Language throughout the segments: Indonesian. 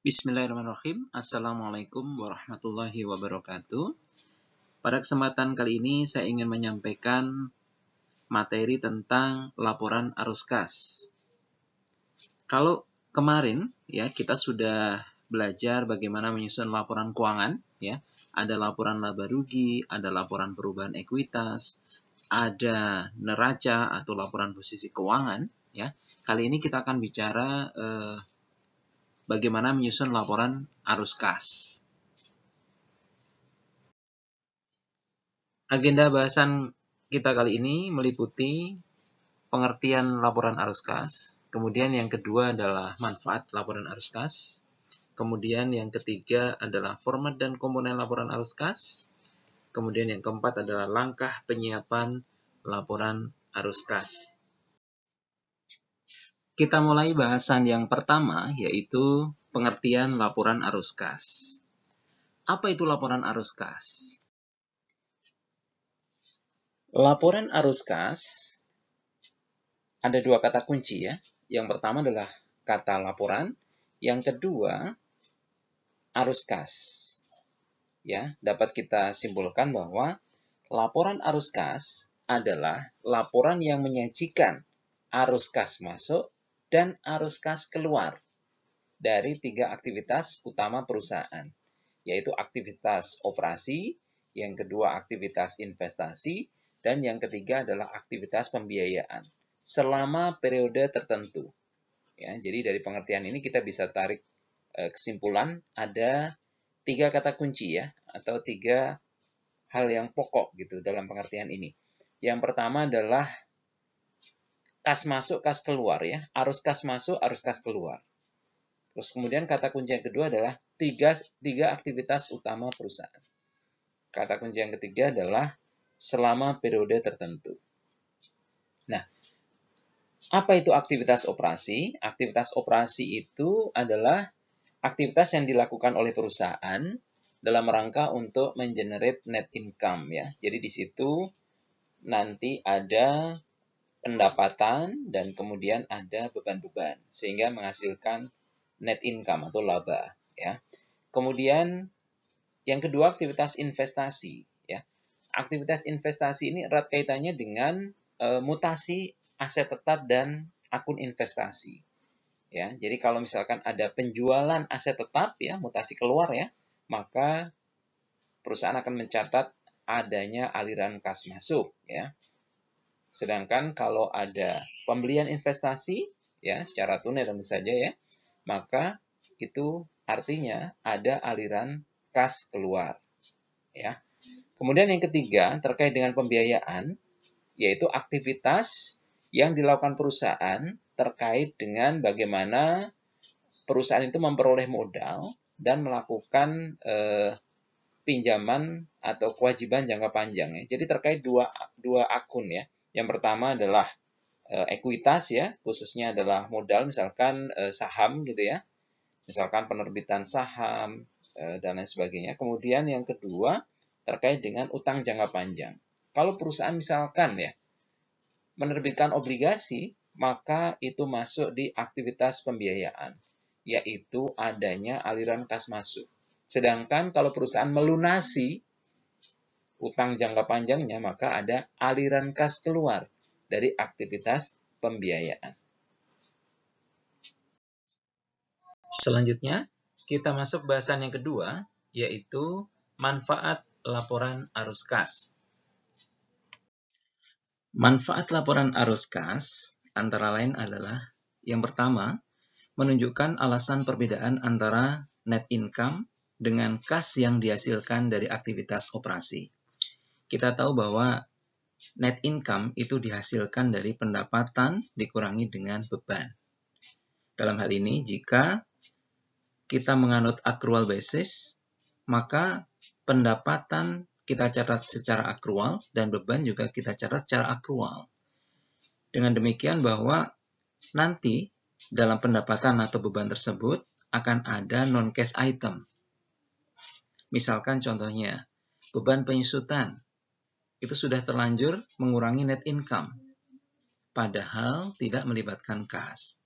Bismillahirrahmanirrahim. Assalamualaikum warahmatullahi wabarakatuh. Pada kesempatan kali ini saya ingin menyampaikan materi tentang laporan arus kas. Kalau kemarin ya kita sudah belajar bagaimana menyusun laporan keuangan ya. Ada laporan laba rugi, ada laporan perubahan ekuitas, ada neraca atau laporan posisi keuangan ya. Kali ini kita akan bicara eh, bagaimana menyusun laporan arus kas. Agenda bahasan kita kali ini meliputi pengertian laporan arus kas, kemudian yang kedua adalah manfaat laporan arus kas, kemudian yang ketiga adalah format dan komponen laporan arus kas, kemudian yang keempat adalah langkah penyiapan laporan arus kas. Kita mulai bahasan yang pertama, yaitu pengertian laporan arus kas. Apa itu laporan arus kas? Laporan arus kas ada dua kata kunci ya. Yang pertama adalah kata laporan, yang kedua arus kas. Ya, dapat kita simpulkan bahwa laporan arus kas adalah laporan yang menyajikan arus kas masuk dan arus kas keluar dari tiga aktivitas utama perusahaan, yaitu aktivitas operasi, yang kedua aktivitas investasi, dan yang ketiga adalah aktivitas pembiayaan selama periode tertentu. Ya, jadi dari pengertian ini kita bisa tarik eh, kesimpulan ada tiga kata kunci ya atau tiga hal yang pokok gitu dalam pengertian ini. Yang pertama adalah kas masuk, kas keluar ya. Arus kas masuk, arus kas keluar. Terus kemudian kata kunci yang kedua adalah tiga, tiga aktivitas utama perusahaan. Kata kunci yang ketiga adalah selama periode tertentu. Nah, apa itu aktivitas operasi? Aktivitas operasi itu adalah aktivitas yang dilakukan oleh perusahaan dalam rangka untuk mengenerate net income ya. Jadi di situ nanti ada pendapatan dan kemudian ada beban-beban sehingga menghasilkan net income atau laba ya. Kemudian yang kedua aktivitas investasi ya. Aktivitas investasi ini erat kaitannya dengan e, mutasi aset tetap dan akun investasi. Ya, jadi kalau misalkan ada penjualan aset tetap ya, mutasi keluar ya, maka perusahaan akan mencatat adanya aliran kas masuk ya. Sedangkan kalau ada pembelian investasi ya secara tunai tentu saja ya, maka itu artinya ada aliran kas keluar. Ya. Kemudian yang ketiga terkait dengan pembiayaan yaitu aktivitas yang dilakukan perusahaan terkait dengan bagaimana perusahaan itu memperoleh modal dan melakukan eh, pinjaman atau kewajiban jangka panjang ya. Jadi terkait dua dua akun ya yang pertama adalah eh, ekuitas ya, khususnya adalah modal misalkan eh, saham gitu ya. Misalkan penerbitan saham eh, dan lain sebagainya. Kemudian yang kedua terkait dengan utang jangka panjang. Kalau perusahaan misalkan ya menerbitkan obligasi, maka itu masuk di aktivitas pembiayaan, yaitu adanya aliran kas masuk. Sedangkan kalau perusahaan melunasi utang jangka panjangnya, maka ada aliran kas keluar dari aktivitas pembiayaan. Selanjutnya, kita masuk bahasan yang kedua, yaitu manfaat laporan arus kas. Manfaat laporan arus kas antara lain adalah yang pertama, menunjukkan alasan perbedaan antara net income dengan kas yang dihasilkan dari aktivitas operasi kita tahu bahwa net income itu dihasilkan dari pendapatan dikurangi dengan beban. Dalam hal ini, jika kita menganut accrual basis, maka pendapatan kita catat secara accrual dan beban juga kita catat secara accrual. Dengan demikian bahwa nanti dalam pendapatan atau beban tersebut akan ada non-cash item. Misalkan contohnya, beban penyusutan itu sudah terlanjur mengurangi net income, padahal tidak melibatkan kas.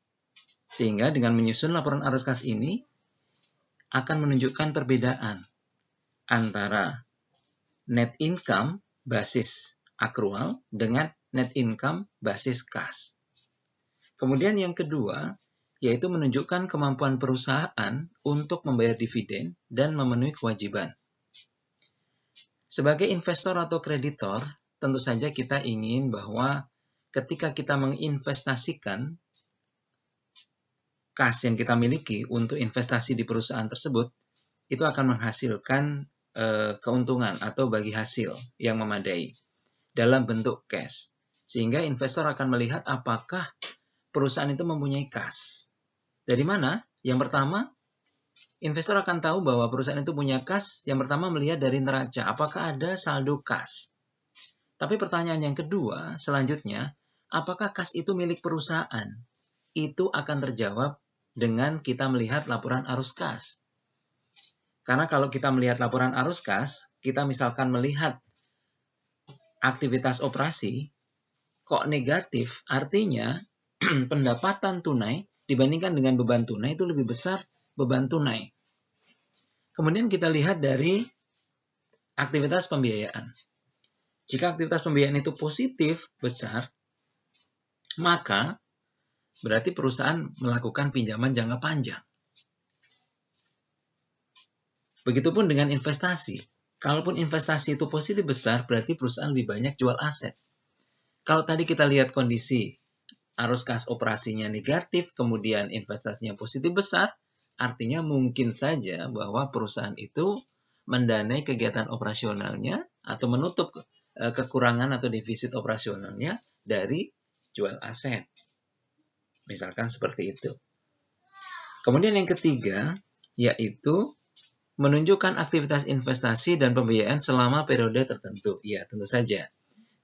Sehingga dengan menyusun laporan atas kas ini, akan menunjukkan perbedaan antara net income basis akrual dengan net income basis kas. Kemudian yang kedua, yaitu menunjukkan kemampuan perusahaan untuk membayar dividen dan memenuhi kewajiban. Sebagai investor atau kreditor, tentu saja kita ingin bahwa ketika kita menginvestasikan kas yang kita miliki untuk investasi di perusahaan tersebut, itu akan menghasilkan eh, keuntungan atau bagi hasil yang memadai dalam bentuk cash. Sehingga investor akan melihat apakah perusahaan itu mempunyai kas. Dari mana? Yang pertama, investor akan tahu bahwa perusahaan itu punya kas. Yang pertama melihat dari neraca, apakah ada saldo kas. Tapi pertanyaan yang kedua, selanjutnya, apakah kas itu milik perusahaan? Itu akan terjawab dengan kita melihat laporan arus kas. Karena kalau kita melihat laporan arus kas, kita misalkan melihat aktivitas operasi kok negatif, artinya pendapatan tunai dibandingkan dengan beban tunai itu lebih besar beban tunai. Kemudian kita lihat dari aktivitas pembiayaan. Jika aktivitas pembiayaan itu positif besar, maka berarti perusahaan melakukan pinjaman jangka panjang. Begitupun dengan investasi. Kalaupun investasi itu positif besar, berarti perusahaan lebih banyak jual aset. Kalau tadi kita lihat kondisi arus kas operasinya negatif, kemudian investasinya positif besar, Artinya mungkin saja bahwa perusahaan itu mendanai kegiatan operasionalnya atau menutup eh, kekurangan atau defisit operasionalnya dari jual aset. Misalkan seperti itu. Kemudian yang ketiga yaitu menunjukkan aktivitas investasi dan pembiayaan selama periode tertentu. Ya, tentu saja.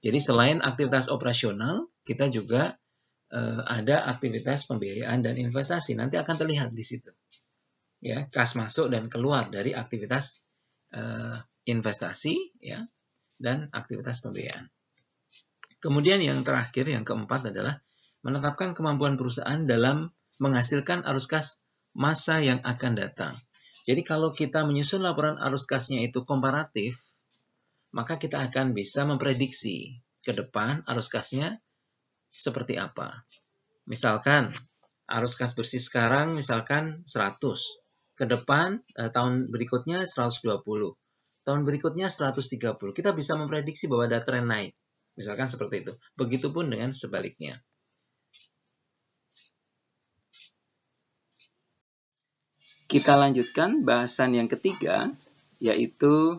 Jadi selain aktivitas operasional, kita juga eh, ada aktivitas pembiayaan dan investasi. Nanti akan terlihat di situ ya kas masuk dan keluar dari aktivitas uh, investasi ya dan aktivitas pembiayaan. Kemudian yang terakhir yang keempat adalah menetapkan kemampuan perusahaan dalam menghasilkan arus kas masa yang akan datang. Jadi kalau kita menyusun laporan arus kasnya itu komparatif, maka kita akan bisa memprediksi ke depan arus kasnya seperti apa. Misalkan arus kas bersih sekarang misalkan 100 ke depan eh, tahun berikutnya 120, tahun berikutnya 130. Kita bisa memprediksi bahwa ada tren naik. Misalkan seperti itu. Begitupun dengan sebaliknya. Kita lanjutkan bahasan yang ketiga, yaitu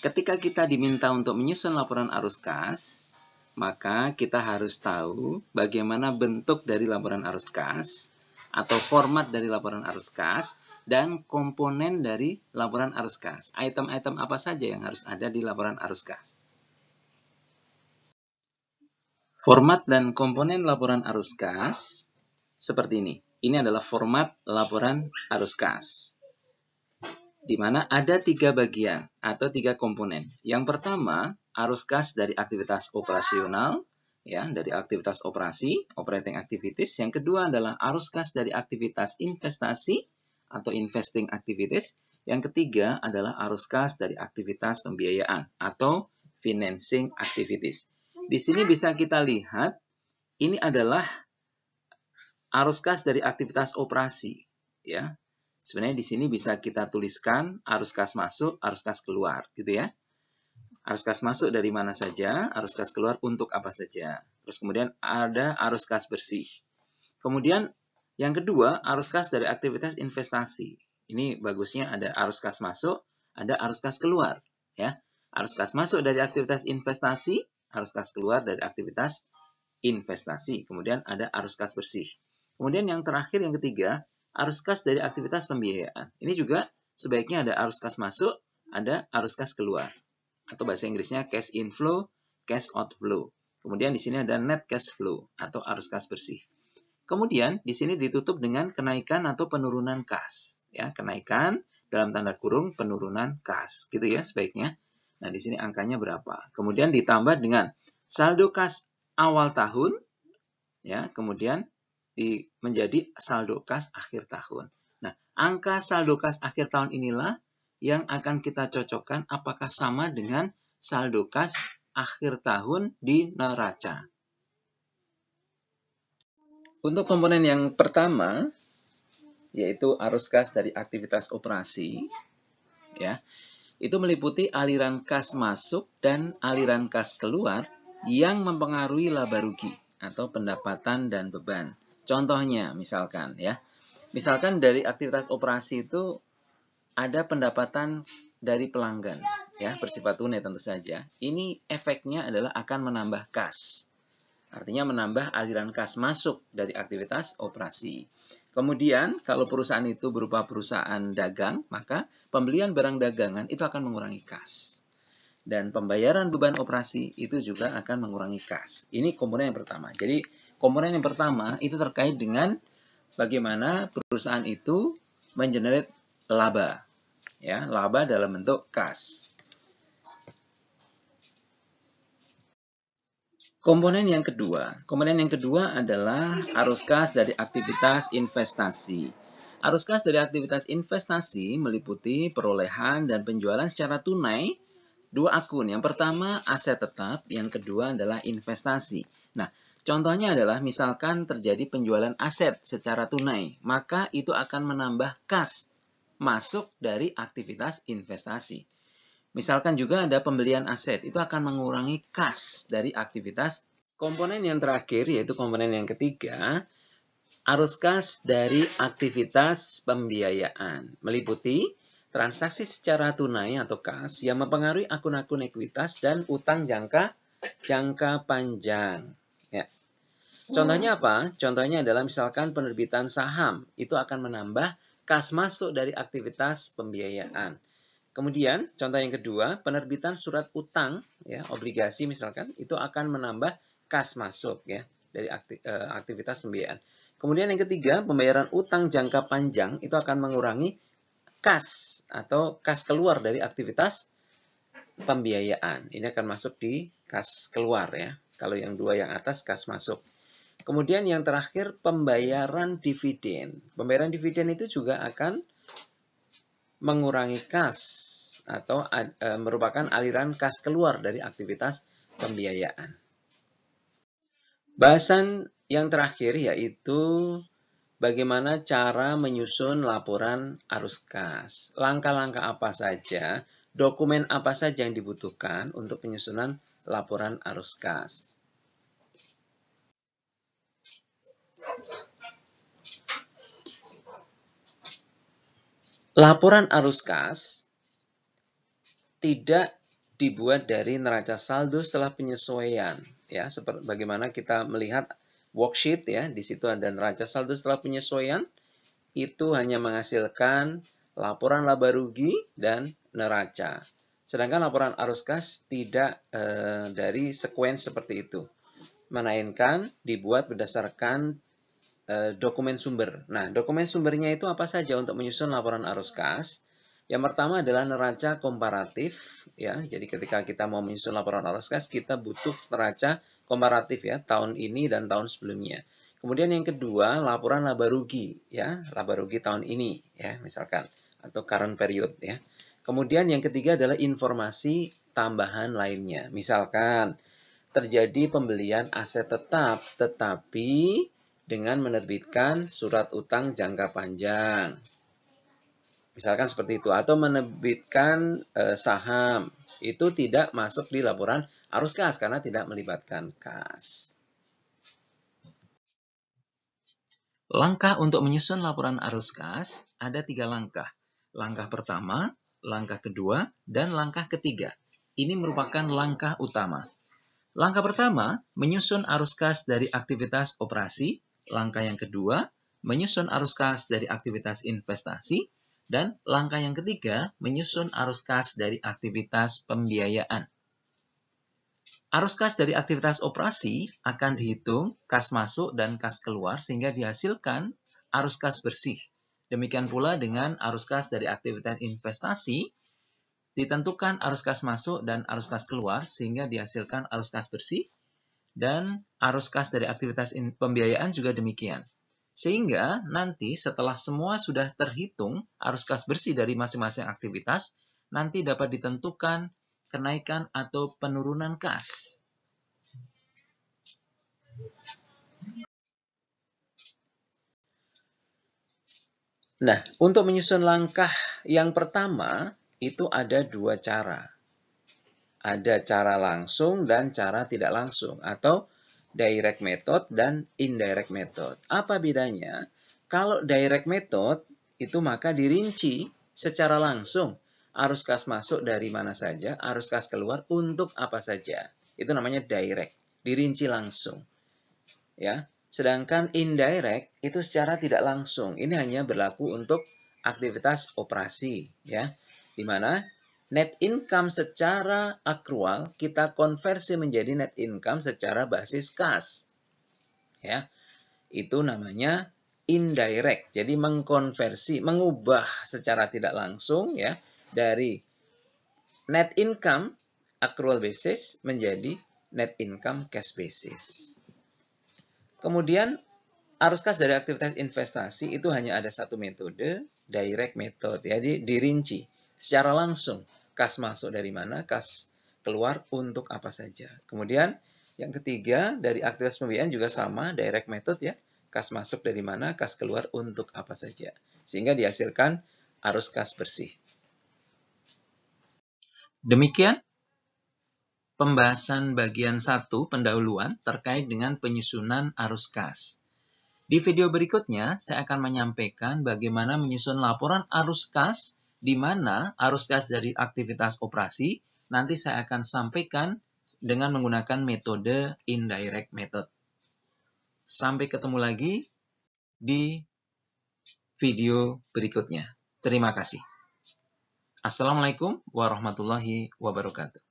ketika kita diminta untuk menyusun laporan arus kas, maka kita harus tahu bagaimana bentuk dari laporan arus kas, atau format dari laporan arus kas dan komponen dari laporan arus kas. Item-item apa saja yang harus ada di laporan arus kas? Format dan komponen laporan arus kas seperti ini. Ini adalah format laporan arus kas. Di mana ada tiga bagian atau tiga komponen. Yang pertama, arus kas dari aktivitas operasional ya dari aktivitas operasi, operating activities. Yang kedua adalah arus kas dari aktivitas investasi atau investing activities. Yang ketiga adalah arus kas dari aktivitas pembiayaan atau financing activities. Di sini bisa kita lihat ini adalah arus kas dari aktivitas operasi, ya. Sebenarnya di sini bisa kita tuliskan arus kas masuk, arus kas keluar, gitu ya. Arus kas masuk dari mana saja, arus kas keluar untuk apa saja. Terus kemudian ada arus kas bersih. Kemudian yang kedua, arus kas dari aktivitas investasi. Ini bagusnya ada arus kas masuk, ada arus kas keluar, ya. Arus kas masuk dari aktivitas investasi, arus kas keluar dari aktivitas investasi. Kemudian ada arus kas bersih. Kemudian yang terakhir yang ketiga, arus kas dari aktivitas pembiayaan. Ini juga sebaiknya ada arus kas masuk, ada arus kas keluar atau bahasa Inggrisnya cash inflow, cash outflow. Kemudian di sini ada net cash flow atau arus kas bersih. Kemudian di sini ditutup dengan kenaikan atau penurunan kas, ya kenaikan dalam tanda kurung penurunan kas, gitu ya sebaiknya. Nah di sini angkanya berapa? Kemudian ditambah dengan saldo kas awal tahun, ya kemudian di, menjadi saldo kas akhir tahun. Nah angka saldo kas akhir tahun inilah yang akan kita cocokkan apakah sama dengan saldo kas akhir tahun di neraca. Untuk komponen yang pertama yaitu arus kas dari aktivitas operasi ya. Itu meliputi aliran kas masuk dan aliran kas keluar yang mempengaruhi laba rugi atau pendapatan dan beban. Contohnya misalkan ya. Misalkan dari aktivitas operasi itu ada pendapatan dari pelanggan ya bersifat tunai tentu saja. Ini efeknya adalah akan menambah kas. Artinya menambah aliran kas masuk dari aktivitas operasi. Kemudian kalau perusahaan itu berupa perusahaan dagang, maka pembelian barang dagangan itu akan mengurangi kas. Dan pembayaran beban operasi itu juga akan mengurangi kas. Ini komponen yang pertama. Jadi komponen yang pertama itu terkait dengan bagaimana perusahaan itu mengenerate laba ya laba dalam bentuk kas Komponen yang kedua, komponen yang kedua adalah arus kas dari aktivitas investasi. Arus kas dari aktivitas investasi meliputi perolehan dan penjualan secara tunai dua akun. Yang pertama aset tetap, yang kedua adalah investasi. Nah, contohnya adalah misalkan terjadi penjualan aset secara tunai, maka itu akan menambah kas masuk dari aktivitas investasi. Misalkan juga ada pembelian aset, itu akan mengurangi kas dari aktivitas. Komponen yang terakhir, yaitu komponen yang ketiga, arus kas dari aktivitas pembiayaan. Meliputi transaksi secara tunai atau kas yang mempengaruhi akun-akun ekuitas dan utang jangka jangka panjang. Ya. Contohnya apa? Contohnya adalah misalkan penerbitan saham, itu akan menambah kas masuk dari aktivitas pembiayaan. Kemudian, contoh yang kedua, penerbitan surat utang, ya, obligasi misalkan, itu akan menambah kas masuk ya dari eh, aktivitas pembiayaan. Kemudian yang ketiga, pembayaran utang jangka panjang itu akan mengurangi kas atau kas keluar dari aktivitas pembiayaan. Ini akan masuk di kas keluar ya. Kalau yang dua yang atas kas masuk. Kemudian yang terakhir pembayaran dividen. Pembayaran dividen itu juga akan mengurangi kas atau e, merupakan aliran kas keluar dari aktivitas pembiayaan. Bahasan yang terakhir yaitu bagaimana cara menyusun laporan arus kas. Langkah-langkah apa saja, dokumen apa saja yang dibutuhkan untuk penyusunan laporan arus kas. Laporan arus kas tidak dibuat dari neraca saldo setelah penyesuaian ya seperti bagaimana kita melihat worksheet ya di situ ada neraca saldo setelah penyesuaian itu hanya menghasilkan laporan laba rugi dan neraca sedangkan laporan arus kas tidak eh, dari sekuens seperti itu melainkan dibuat berdasarkan Eh, dokumen sumber. Nah, dokumen sumbernya itu apa saja untuk menyusun laporan arus kas? Yang pertama adalah neraca komparatif, ya. Jadi ketika kita mau menyusun laporan arus kas, kita butuh neraca komparatif ya tahun ini dan tahun sebelumnya. Kemudian yang kedua, laporan laba rugi, ya, laba rugi tahun ini, ya, misalkan, atau current period, ya. Kemudian yang ketiga adalah informasi tambahan lainnya. Misalkan, terjadi pembelian aset tetap, tetapi dengan menerbitkan surat utang jangka panjang. Misalkan seperti itu atau menerbitkan e, saham itu tidak masuk di laporan arus kas karena tidak melibatkan kas. Langkah untuk menyusun laporan arus kas ada tiga langkah. Langkah pertama, langkah kedua, dan langkah ketiga. Ini merupakan langkah utama. Langkah pertama, menyusun arus kas dari aktivitas operasi Langkah yang kedua, menyusun arus kas dari aktivitas investasi. Dan langkah yang ketiga, menyusun arus kas dari aktivitas pembiayaan. Arus kas dari aktivitas operasi akan dihitung kas masuk dan kas keluar sehingga dihasilkan arus kas bersih. Demikian pula dengan arus kas dari aktivitas investasi, ditentukan arus kas masuk dan arus kas keluar sehingga dihasilkan arus kas bersih dan arus kas dari aktivitas pembiayaan juga demikian. Sehingga nanti setelah semua sudah terhitung arus kas bersih dari masing-masing aktivitas, nanti dapat ditentukan kenaikan atau penurunan kas. Nah, untuk menyusun langkah yang pertama itu ada dua cara. Ada cara langsung dan cara tidak langsung atau direct method dan indirect method. Apa bedanya? Kalau direct method itu maka dirinci secara langsung arus kas masuk dari mana saja, arus kas keluar untuk apa saja. Itu namanya direct, dirinci langsung. Ya, sedangkan indirect itu secara tidak langsung. Ini hanya berlaku untuk aktivitas operasi ya. Di mana net income secara akrual kita konversi menjadi net income secara basis kas. Ya. Itu namanya indirect. Jadi mengkonversi, mengubah secara tidak langsung ya dari net income accrual basis menjadi net income cash basis. Kemudian arus kas dari aktivitas investasi itu hanya ada satu metode, direct method. Jadi ya, dirinci secara langsung. Kas masuk dari mana, kas keluar untuk apa saja. Kemudian yang ketiga dari aktivitas pembiayaan juga sama, direct method ya. Kas masuk dari mana, kas keluar untuk apa saja. Sehingga dihasilkan arus kas bersih. Demikian pembahasan bagian satu pendahuluan terkait dengan penyusunan arus kas. Di video berikutnya, saya akan menyampaikan bagaimana menyusun laporan arus kas di mana arus kas dari aktivitas operasi nanti saya akan sampaikan dengan menggunakan metode indirect method. Sampai ketemu lagi di video berikutnya. Terima kasih. Assalamualaikum warahmatullahi wabarakatuh.